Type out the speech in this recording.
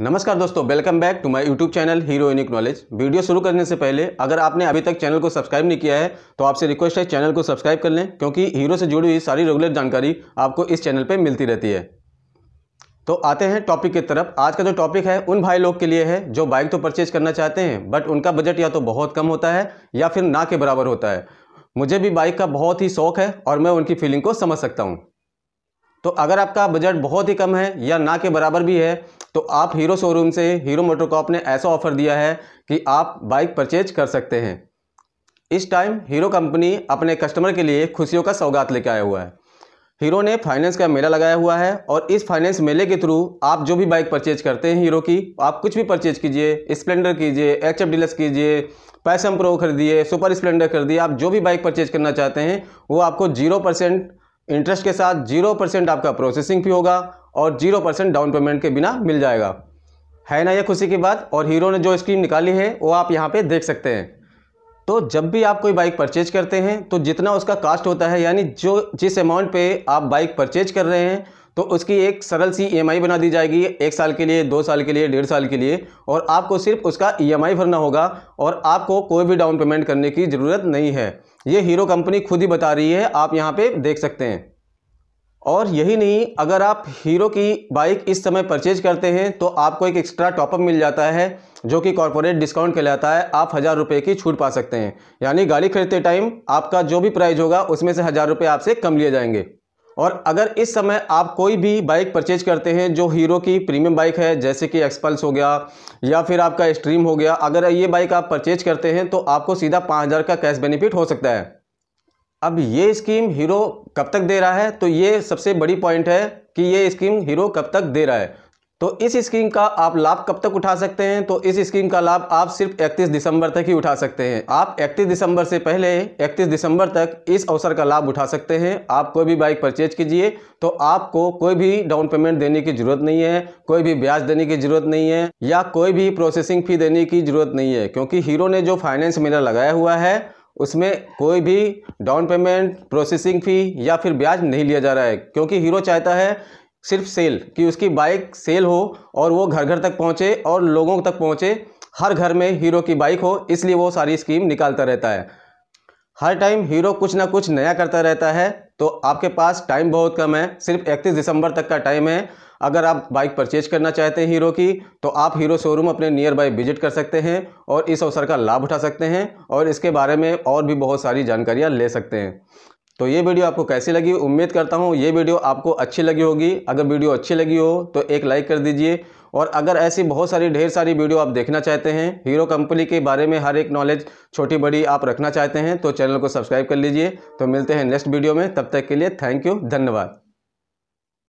नमस्कार दोस्तों welcome back to my YouTube channel Hero Unique Knowledge video शुरू करने से पहले अगर आपने अभी तक चैनल को सब्सक्राइब नहीं किया है तो आपसे रिक्वेस्ट है चैनल को सब्सक्राइब कर लें क्योंकि हीरो से जुड़ी हुई सारी रेगुलर जानकारी आपको इस चैनल पर मिलती रहती है तो आते हैं टॉपिक की तरफ आज का जो टॉपिक है उन भाई लोग के लिए है जो बाइक तो परचेज करना चाहते हैं बट उनका बजट या तो बहुत कम होता है या फिर ना के बराबर होता है मुझे भी बाइक का बहुत ही शौक है और मैं उनकी फीलिंग को समझ सकता हूँ तो अगर आपका बजट बहुत ही कम है या ना के बराबर भी है तो आप हीरो शोरूम से हीरो मोटोकॉप ने ऐसा ऑफ़र दिया है कि आप बाइक परचेज कर सकते हैं इस टाइम हीरो कंपनी अपने कस्टमर के लिए खुशियों का सौगात लेके आया हुआ है हीरो ने फाइनेंस का मेला लगाया हुआ है और इस फाइनेंस मेले के थ्रू आप जो भी बाइक परचेज करते हैं हीरो की आप कुछ भी परचेज कीजिए स्प्लेंडर कीजिए एच एफ डीलस कीजिए पैसम प्रो खरीदिए सुपर स्प्लेंडर खरीदिए आप जो भी बाइक परचेज करना चाहते हैं वो आपको जीरो परसेंट इंटरेस्ट के साथ जीरो परसेंट आपका प्रोसेसिंग भी होगा और जीरो परसेंट डाउन पेमेंट के बिना मिल जाएगा है ना ये खुशी की बात और हीरो ने जो स्कीम निकाली है वो आप यहाँ पे देख सकते हैं तो जब भी आप कोई बाइक परचेज करते हैं तो जितना उसका कास्ट होता है यानी जो जिस अमाउंट पर आप बाइक परचेज कर रहे हैं तो उसकी एक सरल सी ई e बना दी जाएगी एक साल के लिए दो साल के लिए डेढ़ साल के लिए और आपको सिर्फ उसका ई e भरना होगा और आपको कोई भी डाउन पेमेंट करने की ज़रूरत नहीं है ये हीरो कंपनी खुद ही बता रही है आप यहाँ पे देख सकते हैं और यही नहीं अगर आप हीरो की बाइक इस समय परचेज करते हैं तो आपको एक एक्स्ट्रा टॉपअप मिल जाता है जो कि कॉरपोरेट डिस्काउंट कहलाता है आप हज़ार रुपये की छूट पा सकते हैं यानी गाड़ी खरीदते टाइम आपका जो भी प्राइस होगा उसमें से हज़ार रुपये आपसे कम लिए जाएंगे और अगर इस समय आप कोई भी बाइक परचेज करते हैं जो हीरो की प्रीमियम बाइक है जैसे कि एक्सपल्स हो गया या फिर आपका स्ट्रीम हो गया अगर ये बाइक आप परचेज करते हैं तो आपको सीधा पाँच हज़ार का कैश बेनिफिट हो सकता है अब ये स्कीम हीरो कब तक दे रहा है तो ये सबसे बड़ी पॉइंट है कि ये स्कीम हीरो कब तक दे रहा है तो इस स्कीम का आप लाभ कब तक उठा सकते हैं तो इस स्कीम का लाभ आप सिर्फ 31 दिसंबर तक ही उठा सकते हैं आप 31 दिसंबर से पहले 31 दिसंबर तक इस अवसर का लाभ उठा सकते हैं आप कोई भी बाइक परचेज कीजिए तो आपको कोई भी डाउन पेमेंट देने की ज़रूरत नहीं है कोई भी ब्याज देने की ज़रूरत नहीं है या कोई भी प्रोसेसिंग फ़ी देने की ज़रूरत नहीं है क्योंकि हीरो ने जो फाइनेंस मेरा लगाया हुआ है उसमें कोई भी डाउन पेमेंट प्रोसेसिंग फ़ी या फिर ब्याज नहीं लिया जा रहा है क्योंकि हीरो चाहता है सिर्फ सेल कि उसकी बाइक सेल हो और वो घर घर तक पहुँचे और लोगों तक पहुँचे हर घर में हीरो की बाइक हो इसलिए वो सारी स्कीम निकालता रहता है हर टाइम हीरो कुछ ना कुछ नया करता रहता है तो आपके पास टाइम बहुत कम है सिर्फ 31 दिसंबर तक का टाइम है अगर आप बाइक परचेज करना चाहते हैं हीरो की तो आप हीरो शोरूम अपने नियर बाई विजिट कर सकते हैं और इस अवसर का लाभ उठा सकते हैं और इसके बारे में और भी बहुत सारी जानकारियाँ ले सकते हैं तो ये वीडियो आपको कैसी लगी उम्मीद करता हूँ ये वीडियो आपको अच्छी लगी होगी अगर वीडियो अच्छी लगी हो तो एक लाइक कर दीजिए और अगर ऐसी बहुत सारी ढेर सारी वीडियो आप देखना चाहते हैं हीरो कंपनी के बारे में हर एक नॉलेज छोटी बड़ी आप रखना चाहते हैं तो चैनल को सब्सक्राइब कर लीजिए तो मिलते हैं नेक्स्ट वीडियो में तब तक के लिए थैंक यू धन्यवाद